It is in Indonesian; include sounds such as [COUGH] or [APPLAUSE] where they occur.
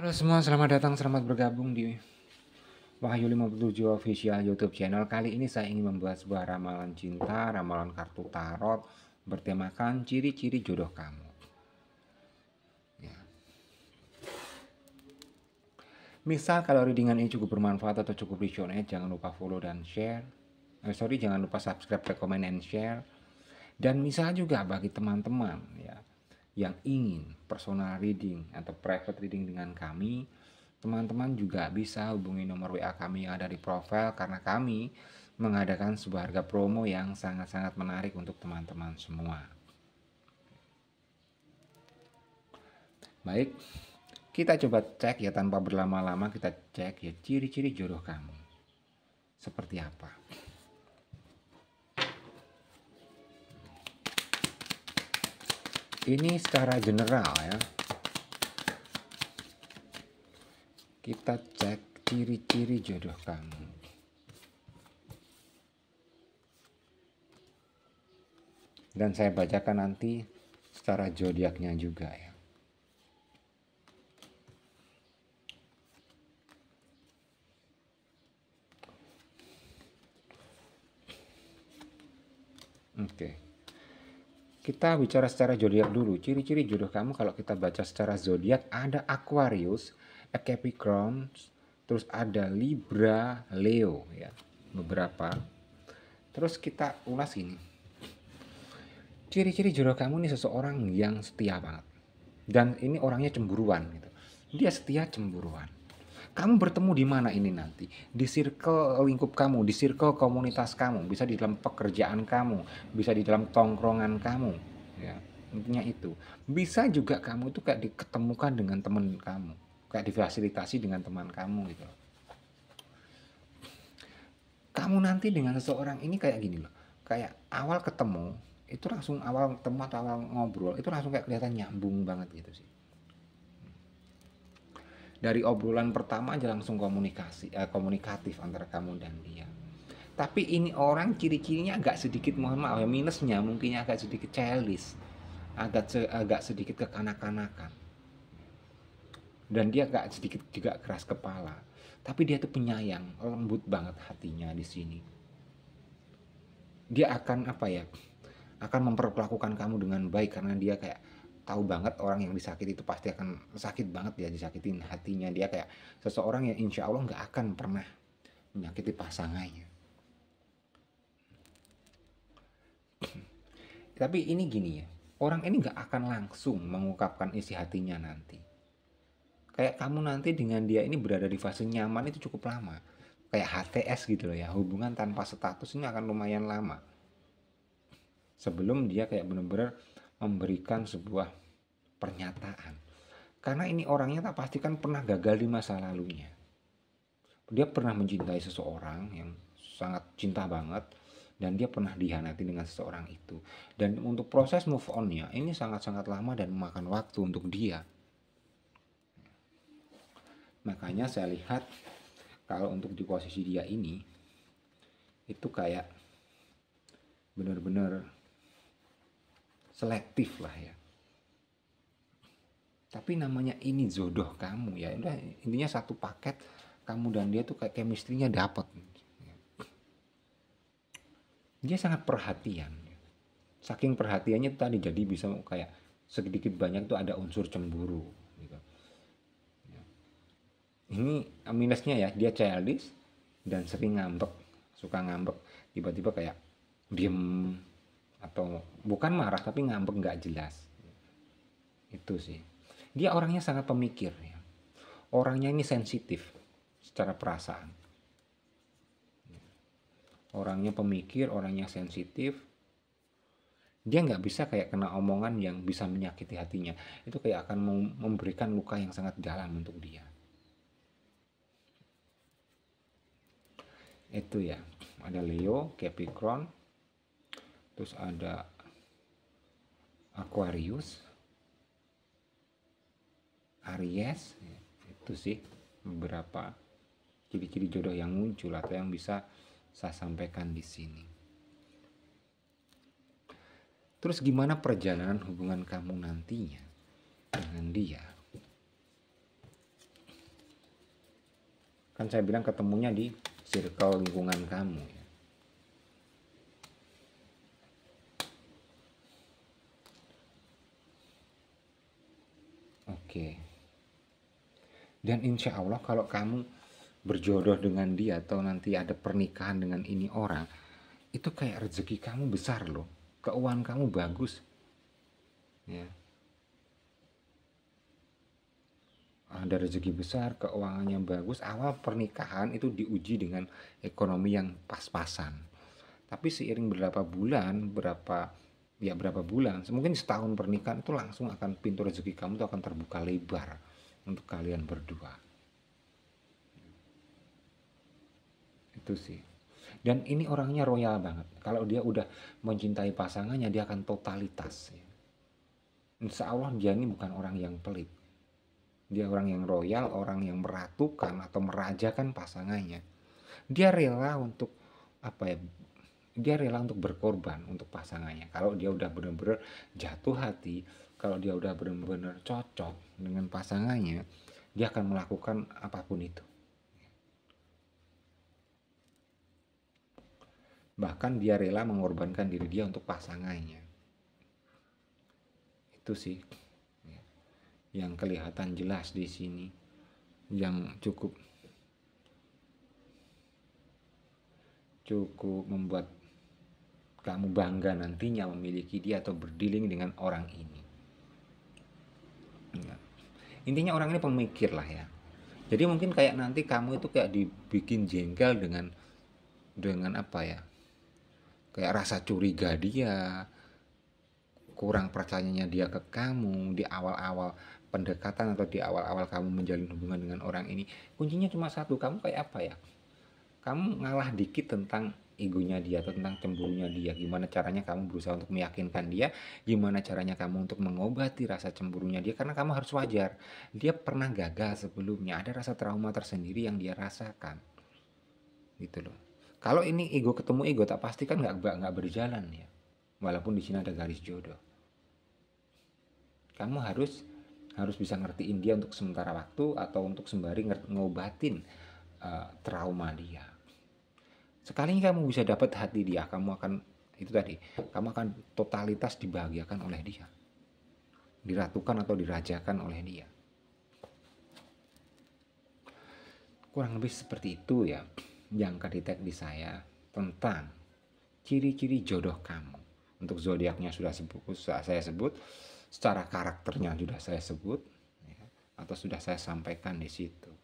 Halo semua, selamat datang, selamat bergabung di Wahyu 57 official YouTube channel. Kali ini saya ingin membuat sebuah ramalan cinta, ramalan kartu tarot bertemakan ciri-ciri jodoh kamu. Ya. Misal kalau readingan ini cukup bermanfaat atau cukup resonate, jangan lupa follow dan share. Eh, sorry, jangan lupa subscribe, rekomend, and share. Dan misal juga bagi teman-teman ya yang ingin personal reading atau private reading dengan kami, teman-teman juga bisa hubungi nomor WA kami yang ada di profile karena kami mengadakan sebuah harga promo yang sangat-sangat menarik untuk teman-teman semua. Baik, kita coba cek ya tanpa berlama-lama kita cek ya ciri-ciri jodoh kamu. Seperti apa? ini secara general ya kita cek ciri-ciri jodoh kamu dan saya bacakan nanti secara zodiaknya juga ya Oke. Okay. Kita bicara secara zodiak dulu. Ciri-ciri jodoh kamu kalau kita baca secara zodiak ada Aquarius, Capricorn, terus ada Libra, Leo ya. Beberapa. Terus kita ulas ini. Ciri-ciri jodoh kamu nih seseorang yang setia banget. Dan ini orangnya cemburuan gitu. Dia setia cemburuan kamu bertemu di mana ini nanti? Di circle lingkup kamu, di circle komunitas kamu, bisa di dalam pekerjaan kamu, bisa di dalam tongkrongan kamu, ya. Intinya itu. Bisa juga kamu itu kayak diketemukan dengan teman kamu, kayak difasilitasi dengan teman kamu gitu. Kamu nanti dengan seseorang ini kayak gini loh. Kayak awal ketemu, itu langsung awal ketemu atau awal ngobrol, itu langsung kayak kelihatan nyambung banget gitu sih dari obrolan pertama aja langsung komunikasi eh, komunikatif antara kamu dan dia tapi ini orang ciri-cirinya agak sedikit mohon maaf ya minusnya mungkinnya agak sedikit childish agak agak sedikit kekanak-kanakan dan dia agak sedikit juga keras kepala tapi dia tuh penyayang lembut banget hatinya di sini dia akan apa ya akan memperlakukan kamu dengan baik karena dia kayak tahu banget orang yang disakiti itu pasti akan sakit banget dia disakitin hatinya dia kayak seseorang yang insya Allah nggak akan pernah menyakiti pasangannya [CLEARS THROAT] tapi ini gini ya orang ini nggak akan langsung mengungkapkan isi hatinya nanti kayak kamu nanti dengan dia ini berada di fase nyaman itu cukup lama kayak HTS gitu loh ya hubungan tanpa status ini akan lumayan lama sebelum dia kayak bener-bener memberikan sebuah pernyataan. Karena ini orangnya tak pastikan pernah gagal di masa lalunya. Dia pernah mencintai seseorang yang sangat cinta banget dan dia pernah dihianati dengan seseorang itu. Dan untuk proses move on-nya ini sangat-sangat lama dan memakan waktu untuk dia. Makanya saya lihat kalau untuk di posisi dia ini itu kayak benar-benar selektif lah ya tapi namanya ini jodoh kamu ya udah intinya satu paket kamu dan dia tuh kayak chemistry-nya dapat dia sangat perhatian saking perhatiannya tadi jadi bisa kayak sedikit banyak tuh ada unsur cemburu gitu. ini minusnya ya dia childish dan sering ngambek suka ngambek tiba-tiba kayak diem atau bukan marah tapi ngambek nggak jelas itu sih dia orangnya sangat pemikir ya orangnya ini sensitif secara perasaan orangnya pemikir orangnya sensitif dia nggak bisa kayak kena omongan yang bisa menyakiti hatinya itu kayak akan memberikan luka yang sangat dalam untuk dia itu ya ada Leo Capricorn terus ada Aquarius Aries itu sih beberapa ciri-ciri jodoh yang muncul atau yang bisa saya sampaikan di sini. Terus gimana perjalanan hubungan kamu nantinya dengan dia? Kan saya bilang ketemunya di circle lingkungan kamu ya. Oke. Dan insya Allah kalau kamu berjodoh dengan dia atau nanti ada pernikahan dengan ini orang, itu kayak rezeki kamu besar loh. Keuangan kamu bagus. Ya. Ada rezeki besar, keuangannya bagus. Awal pernikahan itu diuji dengan ekonomi yang pas-pasan. Tapi seiring berapa bulan, berapa ya berapa bulan, mungkin setahun pernikahan itu langsung akan pintu rezeki kamu itu akan terbuka lebar untuk kalian berdua. Itu sih. Dan ini orangnya royal banget. Kalau dia udah mencintai pasangannya, dia akan totalitas. Ya. Insya Allah dia ini bukan orang yang pelit. Dia orang yang royal, orang yang meratukan atau merajakan pasangannya. Dia rela untuk apa ya dia rela untuk berkorban untuk pasangannya kalau dia udah bener-bener jatuh hati kalau dia udah bener-bener cocok dengan pasangannya dia akan melakukan apapun itu bahkan dia rela mengorbankan diri dia untuk pasangannya itu sih ya, yang kelihatan jelas di sini yang cukup cukup membuat kamu bangga nantinya memiliki dia atau berdiling dengan orang ini. Ya. Intinya orang ini pemikir lah ya. Jadi mungkin kayak nanti kamu itu kayak dibikin jengkel dengan dengan apa ya? Kayak rasa curiga dia, kurang percayanya dia ke kamu di awal-awal pendekatan atau di awal-awal kamu menjalin hubungan dengan orang ini. Kuncinya cuma satu, kamu kayak apa ya? Kamu ngalah dikit tentang egonya dia tentang cemburunya dia gimana caranya kamu berusaha untuk meyakinkan dia gimana caranya kamu untuk mengobati rasa cemburunya dia karena kamu harus wajar dia pernah gagal sebelumnya ada rasa trauma tersendiri yang dia rasakan gitu loh kalau ini ego ketemu ego tak pasti kan nggak nggak berjalan ya walaupun di sini ada garis jodoh kamu harus harus bisa ngertiin dia untuk sementara waktu atau untuk sembari ngobatin uh, trauma dia Sekalinya kamu bisa dapat hati dia, kamu akan itu tadi, kamu akan totalitas dibahagiakan oleh dia. Diratukan atau dirajakan oleh dia. Kurang lebih seperti itu ya yang kedetek di saya tentang ciri-ciri jodoh kamu. Untuk zodiaknya sudah sebut, saya sebut, secara karakternya sudah saya sebut, ya, atau sudah saya sampaikan di situ.